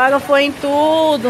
a água foi em tudo.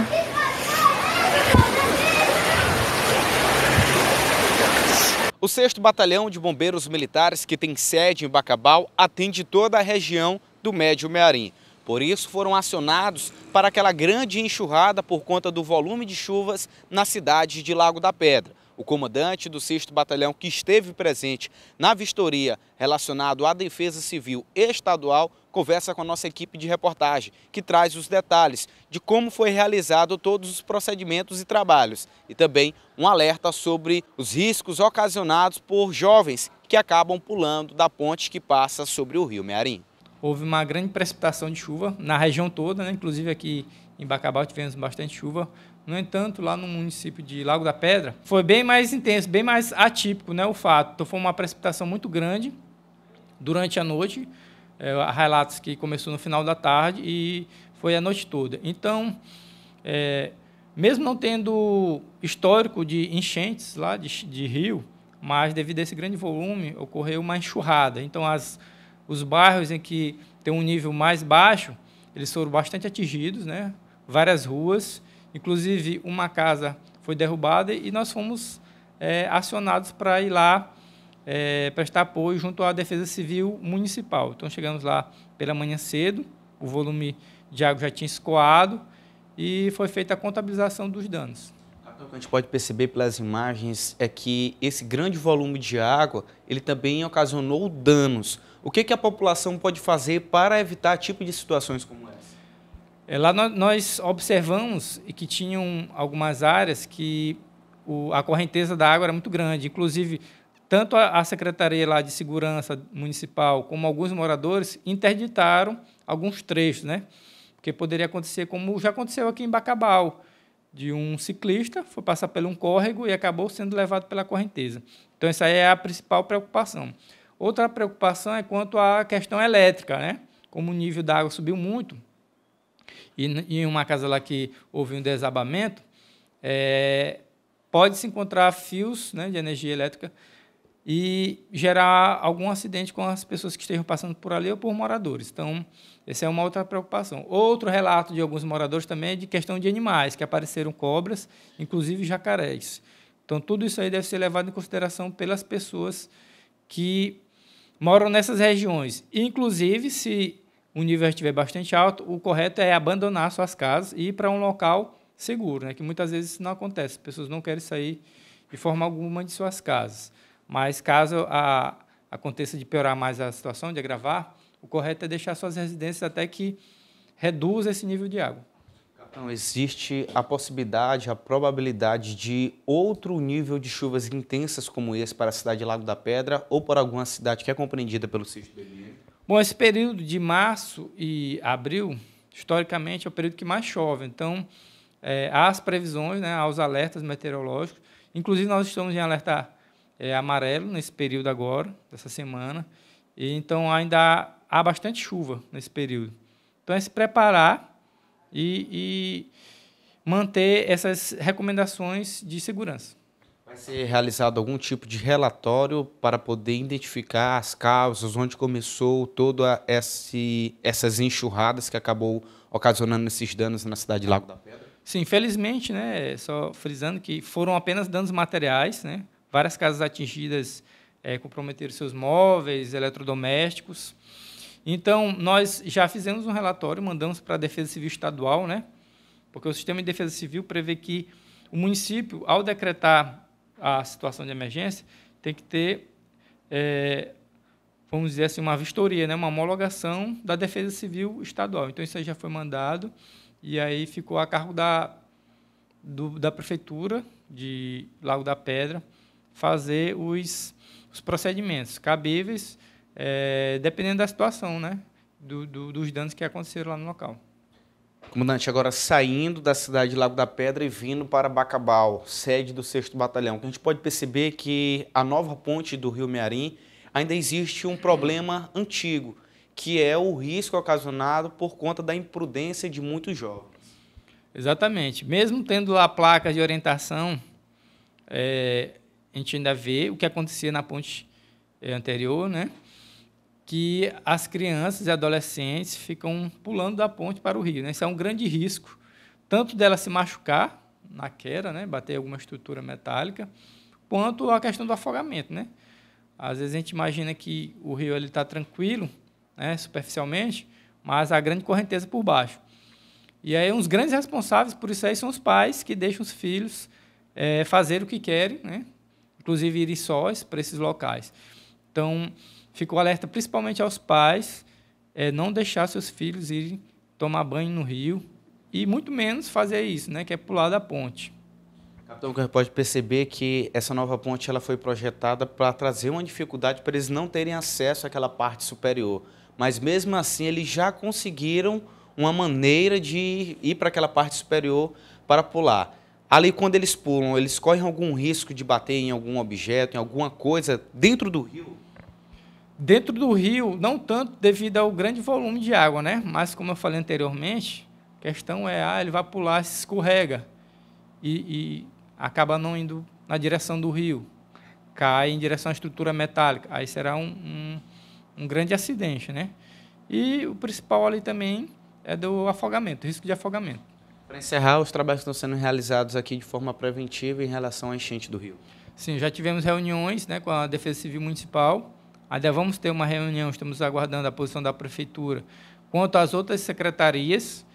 O 6 Batalhão de Bombeiros Militares, que tem sede em Bacabal, atende toda a região do Médio Mearim. Por isso, foram acionados para aquela grande enxurrada por conta do volume de chuvas na cidade de Lago da Pedra. O comandante do 6 Batalhão, que esteve presente na vistoria relacionado à Defesa Civil Estadual, conversa com a nossa equipe de reportagem, que traz os detalhes de como foi realizado todos os procedimentos e trabalhos e também um alerta sobre os riscos ocasionados por jovens que acabam pulando da ponte que passa sobre o rio Mearim. Houve uma grande precipitação de chuva na região toda, né? inclusive aqui em Bacabal tivemos bastante chuva, no entanto, lá no município de Lago da Pedra, foi bem mais intenso, bem mais atípico né, o fato. Então, foi uma precipitação muito grande durante a noite, é, relatos que começou no final da tarde e foi a noite toda. Então, é, mesmo não tendo histórico de enchentes lá de, de, rio, mas devido a esse grande volume, ocorreu uma enxurrada. Então, as, os bairros em que tem um nível mais baixo, eles foram bastante atingidos, né? várias ruas, Inclusive, uma casa foi derrubada e nós fomos é, acionados para ir lá é, prestar apoio junto à Defesa Civil Municipal. Então, chegamos lá pela manhã cedo, o volume de água já tinha escoado e foi feita a contabilização dos danos. O que a gente pode perceber pelas imagens é que esse grande volume de água, ele também ocasionou danos. O que, que a população pode fazer para evitar tipo de situações como essa? É, lá no, nós observamos que tinham algumas áreas que o, a correnteza da água era muito grande, inclusive tanto a, a Secretaria lá de Segurança Municipal como alguns moradores interditaram alguns trechos, né? Porque poderia acontecer como já aconteceu aqui em Bacabal, de um ciclista foi passar por um córrego e acabou sendo levado pela correnteza. Então essa é a principal preocupação. Outra preocupação é quanto à questão elétrica, né? Como o nível da água subiu muito, e em uma casa lá que houve um desabamento, é, pode se encontrar fios né, de energia elétrica e gerar algum acidente com as pessoas que estejam passando por ali ou por moradores. Então, essa é uma outra preocupação. Outro relato de alguns moradores também é de questão de animais, que apareceram cobras, inclusive jacarés. Então, tudo isso aí deve ser levado em consideração pelas pessoas que moram nessas regiões. Inclusive, se o nível estiver bastante alto, o correto é abandonar suas casas e ir para um local seguro, né? que muitas vezes isso não acontece. As pessoas não querem sair de forma alguma de suas casas. Mas caso a, aconteça de piorar mais a situação, de agravar, o correto é deixar suas residências até que reduza esse nível de água. Então, existe a possibilidade, a probabilidade de outro nível de chuvas intensas como esse para a cidade de Lago da Pedra ou por alguma cidade que é compreendida pelo sítio Bom, esse período de março e abril, historicamente, é o período que mais chove. Então, é, há as previsões, né, há os alertas meteorológicos. Inclusive, nós estamos em alerta é, amarelo nesse período agora, dessa semana. E, então, ainda há, há bastante chuva nesse período. Então, é se preparar e, e manter essas recomendações de segurança. Vai ser realizado algum tipo de relatório para poder identificar as causas, onde começou toda esse, essas enxurradas que acabou ocasionando esses danos na cidade de Lago da Pedra? Sim, infelizmente, né, só frisando que foram apenas danos materiais, né, várias casas atingidas é, comprometeram seus móveis, eletrodomésticos. Então, nós já fizemos um relatório, mandamos para a Defesa Civil Estadual, né, porque o sistema de defesa civil prevê que o município, ao decretar a situação de emergência, tem que ter, é, vamos dizer assim, uma vistoria, né? uma homologação da Defesa Civil Estadual. Então, isso aí já foi mandado e aí ficou a cargo da, do, da Prefeitura de Lago da Pedra fazer os, os procedimentos cabíveis, é, dependendo da situação, né? Do, do, dos danos que aconteceram lá no local. Comandante, agora saindo da cidade de Lago da Pedra e vindo para Bacabal, sede do 6 Batalhão, a gente pode perceber que a nova ponte do Rio Mearim ainda existe um problema antigo, que é o risco ocasionado por conta da imprudência de muitos jovens. Exatamente. Mesmo tendo lá placas de orientação, é, a gente ainda vê o que acontecia na ponte eh, anterior, né? que as crianças e adolescentes ficam pulando da ponte para o rio. Né? Isso é um grande risco, tanto dela se machucar na queda, né? bater alguma estrutura metálica, quanto a questão do afogamento. Né? Às vezes a gente imagina que o rio está tranquilo, né? superficialmente, mas há grande correnteza por baixo. E aí uns grandes responsáveis por isso aí são os pais que deixam os filhos é, fazer o que querem, né? inclusive irem sós para esses locais. Então, Ficou alerta principalmente aos pais é, não deixar seus filhos irem tomar banho no rio e muito menos fazer isso, né, que é pular da ponte. Capitão, você pode perceber que essa nova ponte ela foi projetada para trazer uma dificuldade para eles não terem acesso àquela parte superior. Mas mesmo assim, eles já conseguiram uma maneira de ir para aquela parte superior para pular. Ali, quando eles pulam, eles correm algum risco de bater em algum objeto, em alguma coisa dentro do rio? Dentro do rio, não tanto devido ao grande volume de água, né? mas como eu falei anteriormente, a questão é, ah, ele vai pular, se escorrega e, e acaba não indo na direção do rio, cai em direção à estrutura metálica, aí será um, um, um grande acidente. Né? E o principal ali também é do afogamento, risco de afogamento. Para encerrar, os trabalhos estão sendo realizados aqui de forma preventiva em relação à enchente do rio. Sim, já tivemos reuniões né, com a Defesa Civil Municipal, Ainda vamos ter uma reunião, estamos aguardando a posição da prefeitura quanto às outras secretarias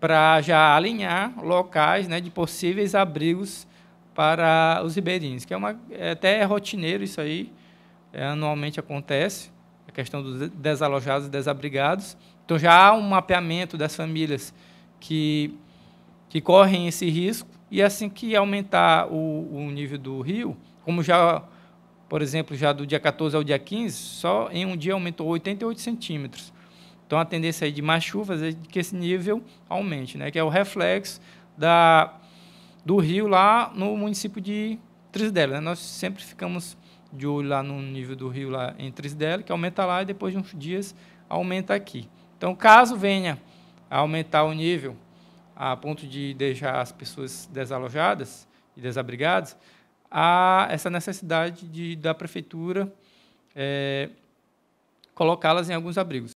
para já alinhar locais né, de possíveis abrigos para os ribeirinhos, que é uma é até rotineiro isso aí, é, anualmente acontece a questão dos desalojados e desabrigados. Então já há um mapeamento das famílias que que correm esse risco e assim que aumentar o, o nível do rio, como já por exemplo, já do dia 14 ao dia 15, só em um dia aumentou 88 centímetros. Então, a tendência aí de mais chuvas é que esse nível aumente, né? que é o reflexo da, do rio lá no município de Trisdela. Né? Nós sempre ficamos de olho lá no nível do rio lá em Trisdela, que aumenta lá e depois de uns dias aumenta aqui. Então, caso venha a aumentar o nível a ponto de deixar as pessoas desalojadas e desabrigadas, há essa necessidade de, da prefeitura é, colocá-las em alguns abrigos.